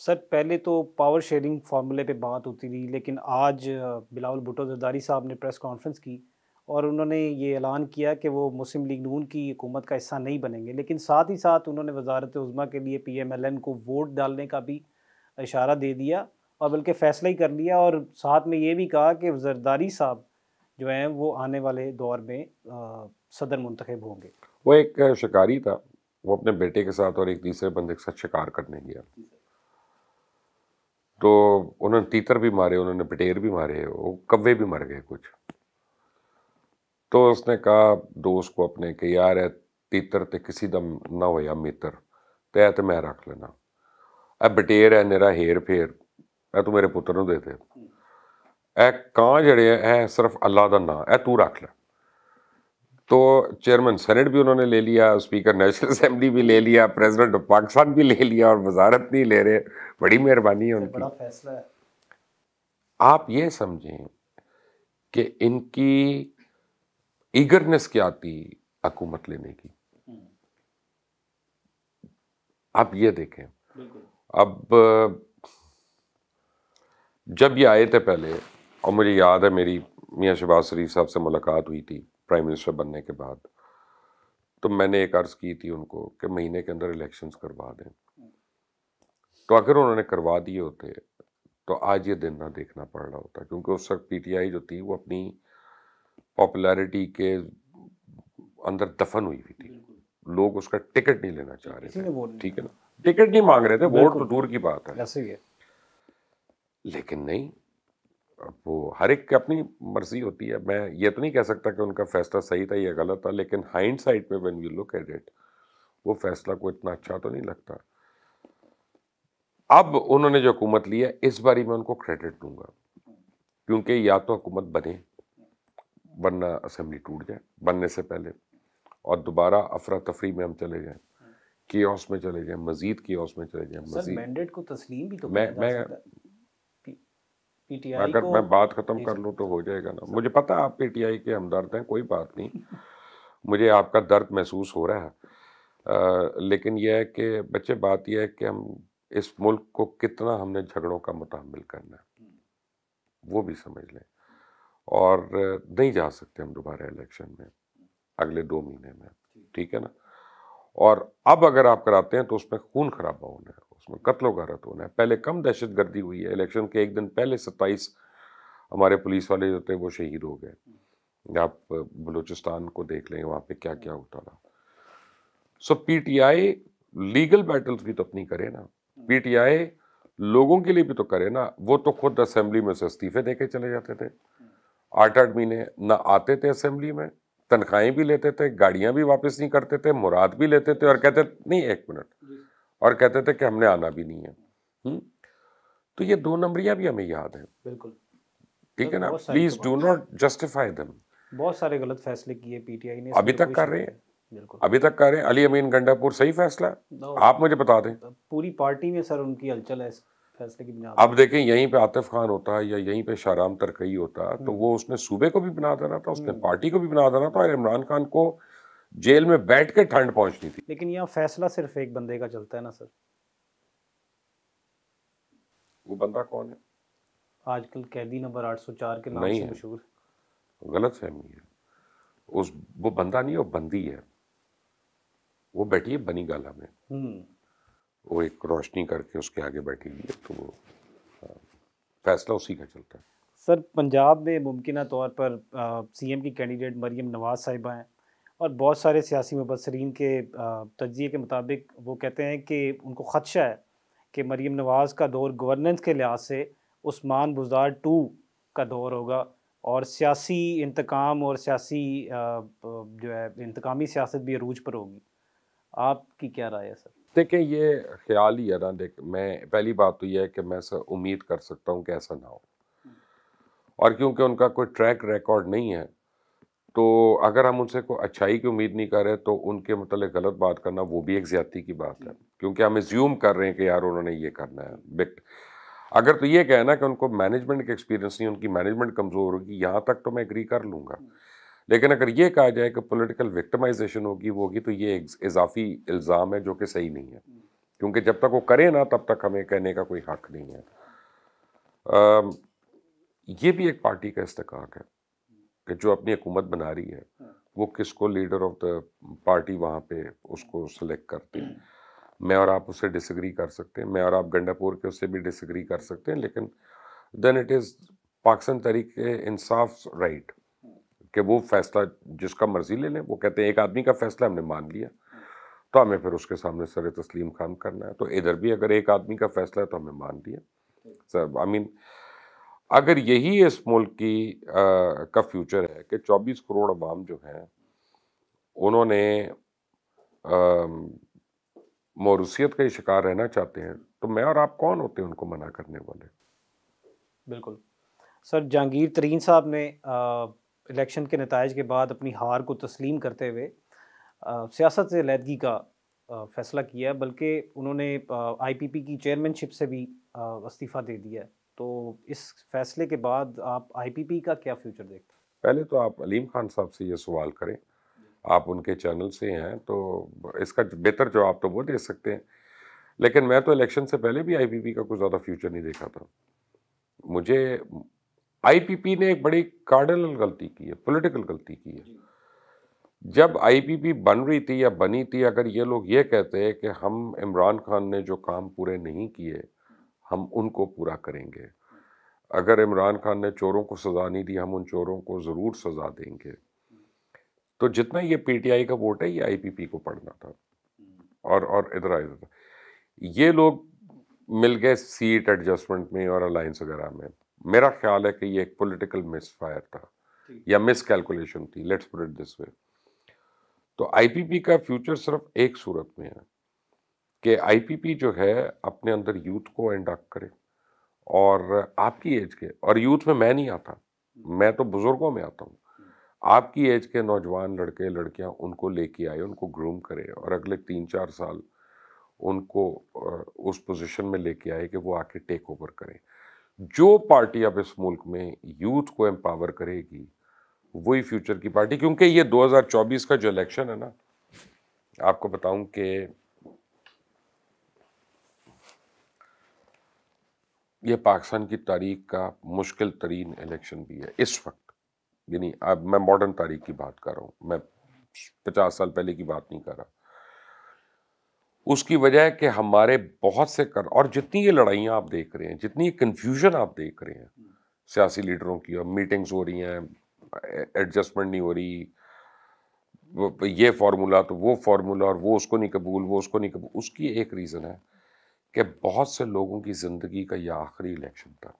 Sir पहले तो power sharing फार्मूले पे बात होती थी लेकिन आज बिलावल भुटो जरदारी साहब ने प्रेस कॉन्फ्रेंस की और उन्होंने ये ऐलान किया कि वो मुस्लिम लीग नून की हुकूमत का हिस्सा नहीं बनेंगे लेकिन साथ ही साथ उन्होंने वजारत उज़मा के लिए पी एम एल एन को वोट डालने का भी इशारा दे दिया और बल्कि फ़ैसला ही कर लिया और साथ में ये भी कहा कि जरदारी साहब जो हैं वो आने वाले दौर में आ, सदर मंतखब होंगे वो एक शिकारी था वो अपने बेटे के साथ और एक तीसरे बंदे के साथ शिकार करने गया तो उन्होंने तीतर भी मारे उन्होंने पटेर भी मारे वो कव्वे भी मर गए कुछ तो उसने कहा दोस्त को अपने कि यार है तीतर ते किसी दम ना होया मित्र तो ਇਹ ਤੇ ਮੈਂ ਰੱਖ ਲੈਣਾ ਇਹ ਬਟੇਰ ਹੈ ਨੇਰਾ ਹੇਰ ਫੇਰ ਇਹ ਤੂੰ ਮੇਰੇ ਪੁੱਤਰ ਨੂੰ ਦੇ ਦੇ ਇਹ ਕਾਂ ਜਿਹੜੇ ਐ ਸਿਰਫ ਅੱਲਾ ਦਾ ਨਾਂ ਐ ਤੂੰ ਰੱਖ ਲੈ तो चेयरमैन सेनेट भी उन्होंने ले लिया स्पीकर नेशनल असम्बली भी ले लिया प्रेसिडेंट ऑफ पाकिस्तान भी ले लिया और वजारत नहीं ले रहे बड़ी मेहरबानी है उनकी बड़ा फैसला है आप ये समझें कि इनकी ईगरनेस क्या थी हकूमत लेने की हम्म। आप ये देखें अब जब ये आए थे पहले और मुझे याद है मेरी मियाँ शहबाज शरीफ साहब से मुलाकात हुई थी प्राइम मिनिस्टर बनने के बाद तो मैंने एक अर्ज़ की थी उनको कि महीने के अंदर इलेक्शंस करवा दें तो अगर उन्होंने करवा दिए होते तो आज ये दिन ना देखना पड़ रहा होता क्योंकि उस वक्त पीटीआई जो थी वो अपनी पॉपुलैरिटी के अंदर दफन हुई हुई थी लोग उसका टिकट नहीं लेना चाह रहे थे ठीक है ना टिकट नहीं मांग रहे थे वोट तो दूर की बात है लेकिन नहीं वो हर एक की अपनी मर्जी होती है मैं ये तो नहीं कह सकता कि उनका फैसला सही था या गलत था लेकिन हाइंड साइड पर when you look at it वो फैसला को इतना अच्छा तो नहीं लगता अब उन्होंने जो हुकूमत ली है इस बारी मैं उनको क्रेडिट दूंगा क्योंकि या तो हुकूमत बने वरना असम्बली टूट जाए बनने से पहले और दोबारा अफरा तफरी में हम चले जाएं केस में चले जाए मजीद केस में चले जाए मजीद को तस्लीम भी तो मैं मैं पीटीआई अगर को... मैं बात खत्म कर लूँ तो हो जाएगा ना मुझे पता आप पीटीआई के हमदर्द हैं कोई बात नहीं मुझे आपका दर्द महसूस हो रहा है आ, लेकिन यह है कि बच्चे बात यह है कि हम इस मुल्क को कितना हमने झगड़ों का मुतमिल करना है हम्म। वो भी समझ लें और नहीं जा सकते हम दोबारा इलेक्शन में अगले दो महीने में ठीक है ना और अब अगर आप कराते हैं तो उसमें खून खराबा होना है उसमें कत्लो गारत होना है पहले कम दहशत गर्दी हुई है इलेक्शन के एक दिन पहले सत्ताईस हमारे पुलिस वाले जो थे वो शहीद हो गए आप बलूचिस्तान को देख लें वहाँ पे क्या क्या होता रहा सो पीटीआई लीगल बैटल्स भी तो अपनी करे ना पीटीआई लोगों के लिए भी तो करे ना वो तो खुद असेंबली में से इस्तीफे दे के चले जाते थे आठ आठ महीने ना आते थे असेंबली में तनख्वाहें भी लेते थे गाड़ियाँ भी वापस नहीं करते थे मुराद भी लेते थे और कहते नहीं एक मिनट और कहते थे कि हमने आना भी नहीं है तो ये दो नंबरियाँ भी हमें याद हैं बिल्कुल ठीक है ना प्लीज डू नॉट जस्टिफाई दम बहुत सारे गलत फैसले किए पीटीआई ने अभी तक कर रहे हैं अभी तक कर रहे हैं अली अमीन गंडापुर सही फैसला आप मुझे बता दें पूरी पार्टी में सर उनकी हलचल है फैसले की बुनियाद अब देखें यहीं पे आतिफ खान होता या यहीं पे शाराम तरकई होता तो हम्म। वो उसने सूबे को भी बना देना था उसने हम्म। पार्टी को भी बना देना था और इमरान खान को जेल में बैठ के ठंड पहुंचनी थी लेकिन यहाँ फैसला सिर्फ एक बंदे का चलता है ना सर वो बंदा कौन है आजकल कैदी नंबर 804 के नाम से मशहूर गलत फहमी है उस वो बंदा नहीं वो बंदी है वो बैठी है बनी गाला में हम्म। वो एक रोशनी करके उसके आगे बैठी हुई है तो वो फैसला उसी का चलता है सर पंजाब में मुमकिन तौर पर सीएम की कैंडिडेट मरीम नवाज साहिबा हैं और बहुत सारे सियासी मुबसरीन के तजिए के मुताबिक वो कहते हैं कि उनको ख़दशा है कि मरीम नवाज़ का दौर गवर्नेंस के लिहाज से उस्मान बुजार टू का दौर होगा और सियासी इंतकाम और सियासी जो है इंतकामी सियासत भी अरूज पर होगी आपकी क्या राय है सर देखें ये ख्याल ही है ना देख मैं पहली बात तो ये है कि मैं उम्मीद कर सकता हूँ कि ऐसा ना हो और क्योंकि उनका कोई ट्रैक रिकॉर्ड नहीं है तो अगर हम उनसे कोई अच्छाई की उम्मीद नहीं कर रहे तो उनके मतलब गलत बात करना वो भी एक ज्यादती की बात है क्योंकि हम ज्यूम कर रहे हैं कि यार उन्होंने ये करना है बिट अगर तो ये कहना कि उनको मैनेजमेंट का एक्सपीरियंस नहीं उनकी मैनेजमेंट कमज़ोर होगी यहाँ तक तो मैं एग्री कर लूँगा लेकिन अगर ये कहा जाए कि पॉलिटिकल विक्टिमाइजेशन होगी वो होगी तो ये इजाफी इल्ज़ाम है जो कि सही नहीं है क्योंकि जब तक वो करे ना तब तक हमें कहने का कोई हक नहीं है आ, ये भी एक पार्टी का इस्तक है कि जो अपनी हुकूमत बना रही है वो किसको लीडर ऑफ द पार्टी वहाँ पे उसको सेलेक्ट करती है मैं और आप उससे डिसग्री कर सकते हैं मैं और आप गंडापुर के उससे भी डिसग्री कर सकते हैं लेकिन देन इट इज़ पाकिस्तान तरीके इंसाफ राइट right. कि वो फैसला जिसका मर्जी ले लें वो कहते हैं एक आदमी का फैसला हमने मान लिया तो हमें फिर उसके सामने सर तस्लीम खान करना है तो इधर भी अगर एक आदमी का फैसला है तो हमें मान लिया सर आई मीन अगर यही इस मुल्क की आ, का फ्यूचर है कि 24 करोड़ अवाम जो हैं उन्होंने मौरूसीत का ही शिकार रहना चाहते हैं तो मैं और आप कौन होते हैं उनको मना करने वाले बिल्कुल सर जहांगीर तरीन साहब ने आ, इलेक्शन के नतज के बाद अपनी हार को तस्लीम करते हुए सियासत से लैदगी का फैसला किया है बल्कि उन्होंने आई पी पी की चेयरमैनशिप से भी इस्तीफ़ा दे दिया है तो इस फैसले के बाद आप आई पी पी का क्या फ्यूचर देखते हैं पहले तो आप अलीम खान साहब से ये सवाल करें आप उनके चैनल से हैं तो इसका बेहतर जवाब तो वो दे सकते हैं लेकिन मैं तो इलेक्शन से पहले भी आईपीपी का कुछ ज़्यादा फ्यूचर नहीं देखा था मुझे आईपीपी ने एक बड़ी कार्डिनल गलती की है पॉलिटिकल गलती की है जब आईपीपी बन रही थी या बनी थी अगर ये लोग ये कहते हैं कि हम इमरान खान ने जो काम पूरे नहीं किए हम उनको पूरा करेंगे अगर इमरान खान ने चोरों को सज़ा नहीं दी हम उन चोरों को ज़रूर सज़ा देंगे तो जितना ये पीटीआई का वोट है ये आईपीपी को पढ़ना था और और इधर इधर ये लोग मिल गए सीट एडजस्टमेंट में और अलायंस वगैरह में मेरा ख्याल है कि ये एक पॉलिटिकल फायर था या मिस कैलकुलेशन थी let's put it this way तो आईपीपी का फ्यूचर सिर्फ एक सूरत में है कि आईपीपी जो है अपने अंदर यूथ को इंडक्ट करे और आपकी एज के और यूथ में मैं नहीं आता हम्म। मैं तो बुज़ुर्गों में आता हूँ हम्म। आपकी एज के नौजवान लड़के लड़कियाँ उनको लेके आए उनको ग्रूम करें और अगले तीन चार साल उनको उस पोजीशन में लेके आए कि वो आके टेक ओवर करें जो पार्टी अब इस मुल्क में यूथ को एम्पावर करेगी वही फ्यूचर की पार्टी क्योंकि ये 2024 का जो इलेक्शन है ना आपको बताऊं कि ये पाकिस्तान की तारीख का मुश्किल तरीन इलेक्शन भी है इस वक्त यानी अब मैं मॉडर्न तारीख की बात कर रहा हूँ मैं पचास साल पहले की बात नहीं कर रहा उसकी वजह है कि हमारे बहुत से कर और जितनी ये लड़ाइयाँ आप देख रहे हैं जितनी ये कन्फ्यूजन आप देख रहे हैं सियासी लीडरों की और मीटिंग्स हो रही हैं एडजस्टमेंट नहीं हो रही ये फार्मूला तो वो फार्मूला और वो उसको नहीं कबूल वो उसको नहीं कबूल उसकी एक रीज़न है कि बहुत से लोगों की ज़िंदगी का यह आखिरी इलेक्शन था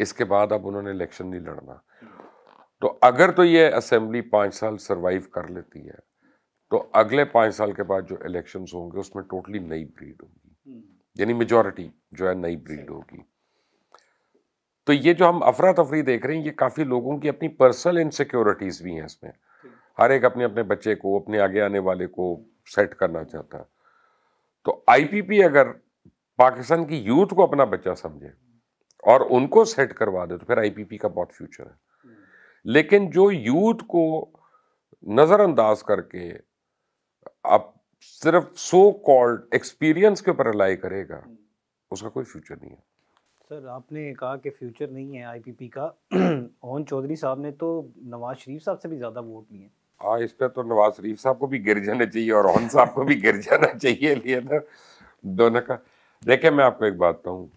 इसके बाद अब उन्होंने इलेक्शन नहीं लड़ना तो अगर तो ये असेंबली पाँच साल सर्वाइव कर लेती है तो अगले पाँच साल के बाद जो इलेक्शन होंगे उसमें टोटली नई ब्रीड होगी हम्म। यानी मेजोरिटी जो है नई ब्रीड होगी तो ये जो हम अफरा तफरी देख रहे हैं ये काफ़ी लोगों की अपनी पर्सनल इनसिक्योरिटीज़ भी हैं इसमें हर एक अपने अपने बच्चे को अपने आगे आने वाले को सेट करना चाहता है तो आईपीपी अगर पाकिस्तान की यूथ को अपना बच्चा समझे और उनको सेट करवा दे तो फिर आईपीपी का बहुत फ्यूचर है हम्म। लेकिन जो यूथ को नज़रअंदाज करके सिर्फ सो कॉल्ड एक्सपीरियंस के ऊपर रिलाई करेगा हम्म। उसका कोई फ्यूचर नहीं है सर आपने कहा कि फ्यूचर नहीं है आईपीपी का ओहन चौधरी साहब ने तो नवाज शरीफ साहब से भी ज़्यादा वोट लिए हाँ इस पर तो नवाज शरीफ साहब को भी गिर जाना चाहिए और ओहन साहब को भी गिर जाना चाहिए लिए ना दोनों का देखिए मैं आपको एक बात कहूँ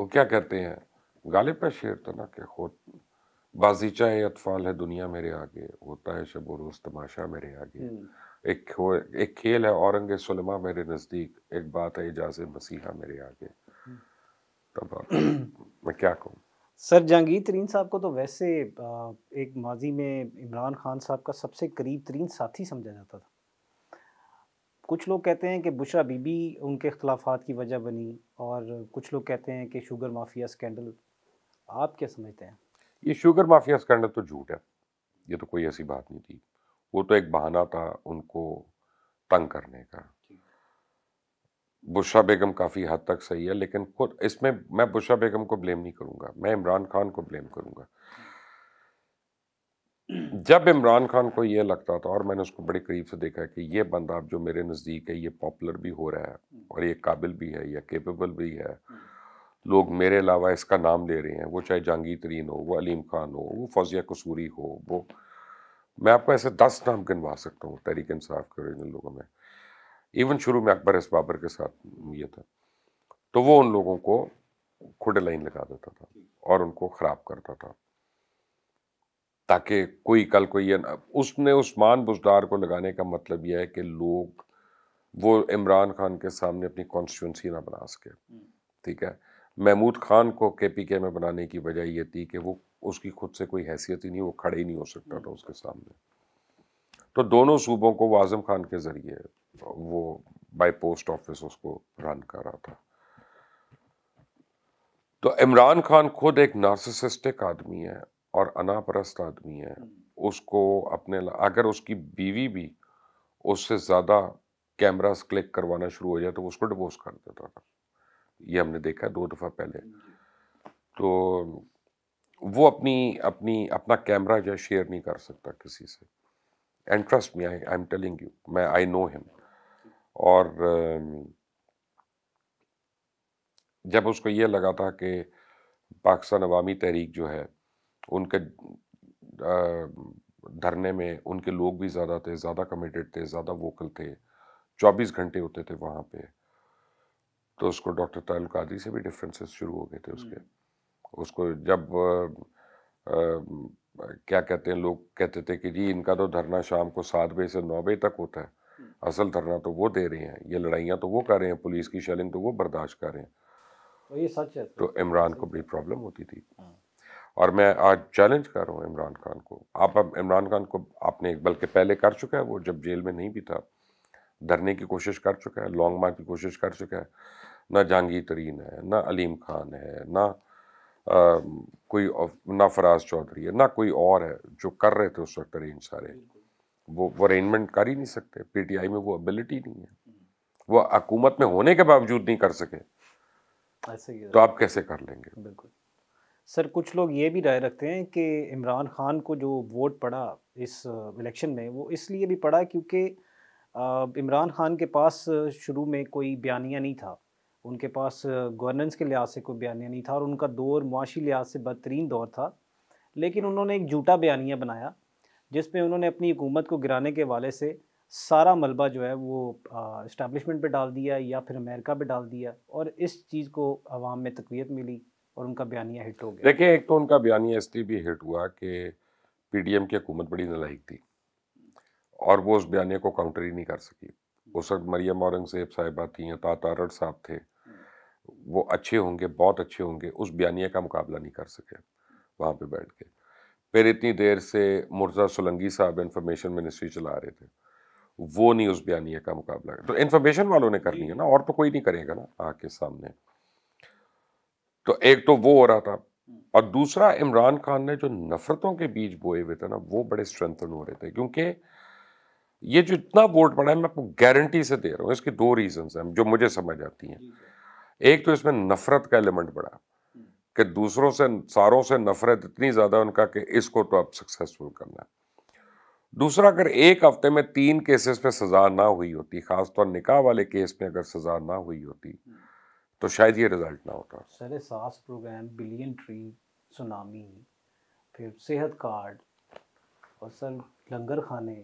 वो क्या कहते हैं गालिब का शेर तो ना कि खुद बाजीचा है अतफाल है दुनिया मेरे आगे होता है शब और तमाशा मेरे आगे हम्म। एक एक खेल है औरंग सुलमा मेरे नज़दीक एक बात है इजाज मसीहा मेरे आगे हम्म। तब मैं क्या कहूँ सर जहांगीर तरीन साहब को तो वैसे एक माजी में इमरान खान साहब का सबसे करीब तरीन साथी समझा जाता था कुछ लोग कहते हैं कि बुशरा बीबी उनके अख्तलाफात की वजह बनी और कुछ लोग कहते हैं कि शुगर माफिया स्कैंडल आप क्या समझते हैं ये शुगर माफिया स्कैंडल तो झूठ है ये तो कोई ऐसी बात नहीं थी वो तो एक बहाना था उनको तंग करने का बुशा बेगम काफ़ी हद तक सही है लेकिन खुद इसमें मैं बुशा बेगम को ब्लेम नहीं करूंगा मैं इमरान खान को ब्लेम करूंगा जब इमरान खान को ये लगता था और मैंने उसको बड़े करीब से देखा कि ये बंदा अब जो मेरे नज़दीक है ये पॉपुलर भी हो रहा है और ये काबिल भी है या केपेबल भी है लोग मेरे अलावा इसका नाम ले रहे हैं वो चाहे जहांगीर तरीन हो वो अलीम खान हो वो फौजिया कसूरी हो वो मैं आपको ऐसे दस नाम गिनवा सकता हूँ तहरीक इंसाफ के ओरिजिनल लोगों में इवन शुरू में अकबर इस बाबर के साथ ये था तो वो उन लोगों को खुड लाइन लगा देता था और उनको ख़राब करता था ताकि कोई कल कोई ये उसने उस्मान बुजदार को लगाने का मतलब यह है कि लोग वो इमरान खान के सामने अपनी कॉन्स्टिट्यूंसी ना बना सके हम्म। ठीक है महमूद खान को के पी के में बनाने की वजह यह थी कि वो उसकी खुद से कोई हैसियत ही नहीं वो खड़े ही नहीं हो सकता था उसके सामने तो दोनों सूबों को वो आज़म खान के ज़रिए वो बाय पोस्ट ऑफिस उसको रन कर रहा था तो इमरान खान खुद एक नार्सिसिस्टिक आदमी है और अनापरस्त आदमी है उसको अपने अगर उसकी बीवी भी उससे ज़्यादा कैमरास क्लिक करवाना शुरू हो जाए तो उसको डिवोर्स कर देता था ये हमने देखा दो दफ़ा पहले तो वो अपनी अपनी अपना कैमरा जो है शेयर नहीं कर सकता किसी से and trust me I I am telling you मैं आई नो हिम और जब उसको ये लगा था कि पाकिस्तान अवामी तहरीक जो है उनके धरने में उनके लोग भी ज़्यादा थे ज़्यादा कमिटेड थे ज़्यादा वोकल थे 24 घंटे होते थे वहाँ पे तो उसको डॉक्टर तायल आदि से भी डिफरेंसेस शुरू हो गए थे उसके हम्म। उसको जब आ, आ, क्या कहते हैं लोग कहते थे कि जी इनका तो धरना शाम को सात बजे से नौ बजे तक होता है हम्म। असल धरना तो वो दे रहे हैं ये लड़ाइयाँ तो वो कर रहे हैं पुलिस की शेलिंग तो वो बर्दाश्त कर रहे हैं तो ये सच है तो इमरान को बड़ी प्रॉब्लम होती थी हाँ। और मैं आज चैलेंज कर रहा हूँ इमरान खान को आप अब इमरान खान को आपने बल्कि पहले कर चुका है वो जब जेल में नहीं भी था धरने की कोशिश कर चुका है लॉन्ग मार्च की कोशिश कर चुका है ना जहांगीर तरीन है ना अलीम खान है ना आ, कोई ना फराज चौधरी है ना कोई और है जो कर रहे थे उस वक्त अरेंज सारे वो वो अरेंजमेंट कर ही नहीं सकते पीटीआई में वो एबिलिटी नहीं है हम्म। वो हकूमत में होने के बावजूद नहीं कर सके तो आप कैसे कर लेंगे बिल्कुल सर कुछ लोग ये भी राय रखते हैं कि इमरान खान को जो वोट पड़ा इस इलेक्शन में वो इसलिए भी पड़ा क्योंकि इमरान खान के पास शुरू में कोई बयानिया नहीं था उनके पास गवर्नेंस के लिहाज से कोई बयानिया नहीं था और उनका दौर मुआशी लिहाज से बदतरीन दौर था लेकिन उन्होंने एक जूटा बयानिया बनाया जिसमें उन्होंने अपनी हुकूमत को गिराने के वाले से सारा मलबा जो है वो इस्टेबलिशमेंट पे डाल दिया या फिर अमेरिका पे डाल दिया और इस चीज़ को आवाम में तकवीत मिली और उनका बयानिया हिट हो गया देखिए एक तो उनका बयानिया इसलिए भी हिट हुआ कि पीडीएम की हुकूमत बड़ी नलाइक थी और वो उस बयानिया को काउंटर ही नहीं कर सकी उस वक्त मरियम औरंगजेब साहिबा थी तातारड़ साहब थे वो अच्छे होंगे बहुत अच्छे होंगे उस बयानिया का मुकाबला नहीं कर सके वहाँ पे बैठ के फिर इतनी देर से मुर्जा सोलंगी साहब इंफॉर्मेशन मिनिस्ट्री चला रहे थे वो नहीं उस बयानिया का मुकाबला तो इन्फॉर्मेशन वालों ने करनी है ना और तो कोई नहीं करेगा ना आके सामने तो एक तो वो हो रहा था और दूसरा इमरान खान ने जो नफरतों के बीच बोए हुए थे ना वो बड़े स्ट्रेंथन हो रहे थे क्योंकि ये जो इतना वोट पड़ा है मैं आपको गारंटी से दे रहा हूँ इसके दो रीजन हैं जो मुझे समझ आती हैं एक तो इसमें नफरत का एलिमेंट बड़ा कि दूसरों से सारों से नफरत इतनी ज़्यादा उनका कि इसको तो अब सक्सेसफुल करना है दूसरा अगर एक हफ्ते में तीन केसेस पे सज़ा ना हुई होती ख़ासतौर तो निकाह वाले केस में अगर सज़ा ना हुई होती तो शायद ये रिजल्ट ना होता सर सास प्रोग्राम बिलियन ट्री सुनामी फिर सेहत कार्ड और सर लंगर खाने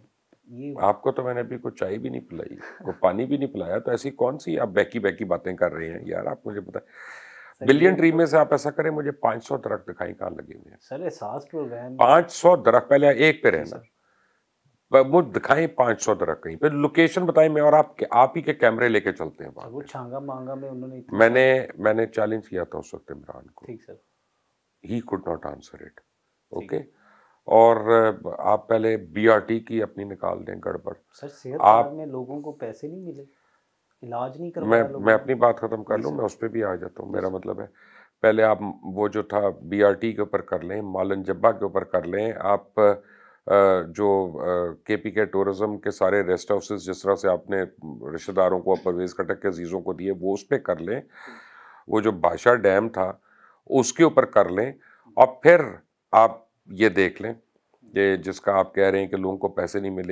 ये आपको तो मैंने अभी कोई चाय भी नहीं पिलाई को पानी भी नहीं पिलाया तो ऐसी कौन सी आप बैकी बैकी बातें कर रहे हैं यार आप मुझे पता बिलियन ट्री में से आप ऐसा करें मुझे 500 दरख्त दिखाई कहाँ लगे हुए सर एहसास पाँच सौ दरख्त पहले एक पे रहना मुझे दिखाएं सौ दरख्त कहीं पे लोकेशन बताएं मैं और आप आप ही के कैमरे लेके चलते हैं वो छांगा मांगा में उन्होंने मैंने मैंने चैलेंज किया था उस वक्त इमरान को ठीक सर he could not answer it okay और आप पहले बीआरटी की अपनी निकाल दें गड़बड़ सर सेहत आप में लोगों को पैसे नहीं मिले इलाज नहीं कर मैं मैं अपनी बात ख़त्म कर लूँ मैं उस पर भी आ जाता हूँ मेरा मतलब है पहले आप वो जो था बीआरटी के ऊपर कर लें मालन जब्बा के ऊपर कर लें आप जो के पी के टूरिज़म के सारे रेस्ट हाउसेज जिस तरह से आपने रिश्तेदारों को परवेज़ कटक के अजीज़ों को दिए वो उस पर कर लें वो जो बादशाह डैम था उसके ऊपर कर लें और फिर आप ये देख लें ये जिसका आप कह रहे हैं कि लोगों को पैसे नहीं मिले